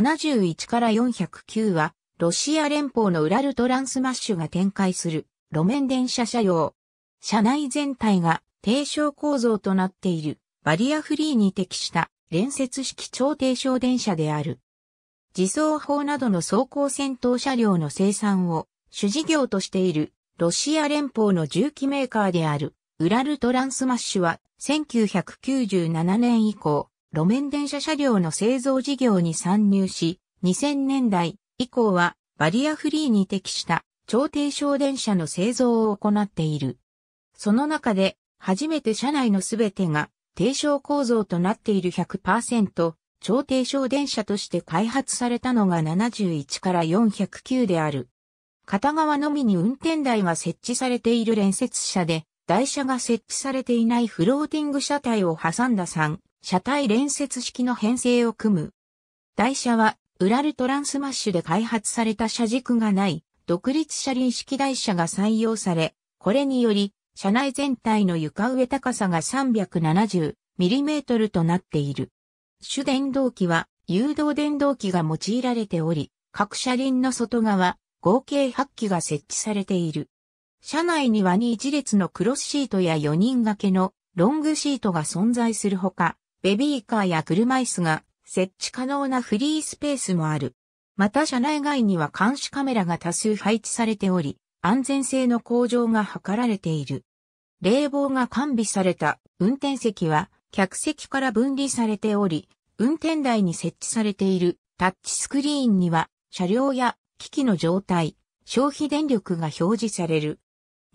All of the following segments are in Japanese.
71から409は、ロシア連邦のウラルトランスマッシュが展開する路面電車車用。車内全体が低床構造となっているバリアフリーに適した連接式超低床電車である。自走砲などの走行戦闘車両の生産を主事業としているロシア連邦の重機メーカーであるウラルトランスマッシュは1997年以降路面電車車両の製造事業に参入し、2000年代以降はバリアフリーに適した超低床電車の製造を行っている。その中で初めて車内のすべてが低床構造となっている100%超低床電車として開発されたのが71から409である。片側のみに運転台が設置されている連接車で、台車が設置されていないフローティング車体を挟んだ3車体連接式の編成を組む。台車は、ウラルトランスマッシュで開発された車軸がない、独立車輪式台車が採用され、これにより、車内全体の床上高さが 370mm となっている。主電動機は、誘導電動機が用いられており、各車輪の外側、合計8機が設置されている。車内には2一列のクロスシートや4人掛けのロングシートが存在するほか、ベビーカーや車椅子が設置可能なフリースペースもある。また車内外には監視カメラが多数配置されており、安全性の向上が図られている。冷房が完備された運転席は客席から分離されており、運転台に設置されているタッチスクリーンには車両や機器の状態、消費電力が表示される。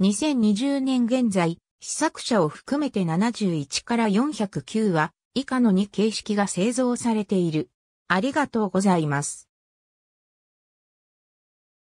2020年現在、試作車を含めて71から409は以下の2形式が製造されている。ありがとうございます。